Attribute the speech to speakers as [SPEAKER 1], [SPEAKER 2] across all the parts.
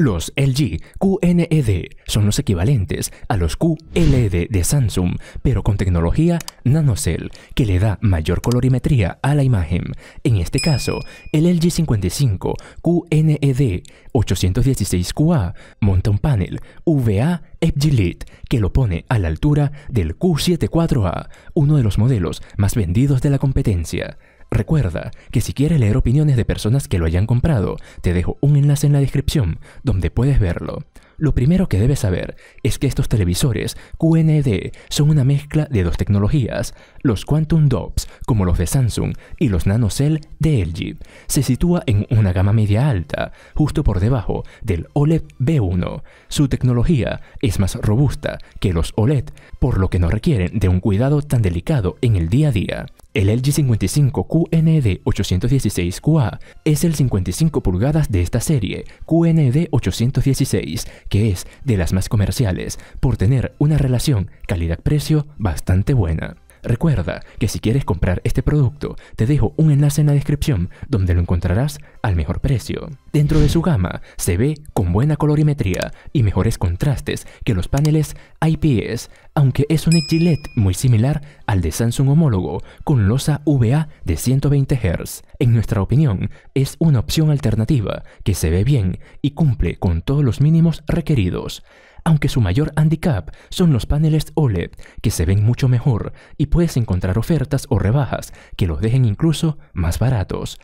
[SPEAKER 1] Los LG QNED son los equivalentes a los QLED de Samsung, pero con tecnología NanoCell, que le da mayor colorimetría a la imagen. En este caso, el LG 55 QNED 816QA monta un panel VA fg que lo pone a la altura del Q74A, uno de los modelos más vendidos de la competencia. Recuerda que si quieres leer opiniones de personas que lo hayan comprado, te dejo un enlace en la descripción donde puedes verlo. Lo primero que debes saber es que estos televisores QND son una mezcla de dos tecnologías, los Quantum Dots, como los de Samsung, y los NanoCell de LG, se sitúa en una gama media alta, justo por debajo del OLED B1. Su tecnología es más robusta que los OLED, por lo que no requieren de un cuidado tan delicado en el día a día. El LG 55QND 816QA es el 55 pulgadas de esta serie, QND 816, que es de las más comerciales, por tener una relación calidad-precio bastante buena. Recuerda que si quieres comprar este producto, te dejo un enlace en la descripción donde lo encontrarás al mejor precio. Dentro de su gama se ve con buena colorimetría y mejores contrastes que los paneles IPS, aunque es un Gillette muy similar al de Samsung homólogo con losa VA de 120 Hz. En nuestra opinión, es una opción alternativa que se ve bien y cumple con todos los mínimos requeridos aunque su mayor handicap son los paneles OLED, que se ven mucho mejor y puedes encontrar ofertas o rebajas que los dejen incluso más baratos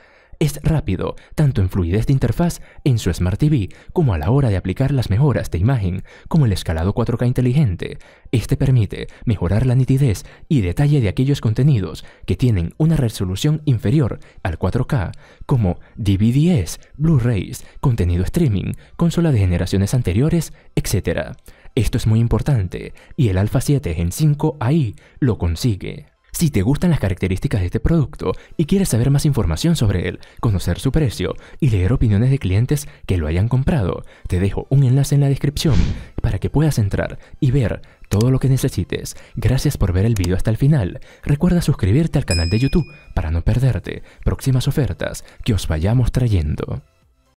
[SPEAKER 1] es rápido, tanto en fluidez de interfaz en su Smart TV como a la hora de aplicar las mejoras de imagen, como el escalado 4K inteligente. Este permite mejorar la nitidez y detalle de aquellos contenidos que tienen una resolución inferior al 4K, como DVDs, Blu-rays, contenido streaming, consola de generaciones anteriores, etc. Esto es muy importante y el Alpha 7 Gen 5 ahí lo consigue. Si te gustan las características de este producto y quieres saber más información sobre él, conocer su precio y leer opiniones de clientes que lo hayan comprado, te dejo un enlace en la descripción para que puedas entrar y ver todo lo que necesites. Gracias por ver el video hasta el final. Recuerda suscribirte al canal de YouTube para no perderte próximas ofertas que os vayamos trayendo.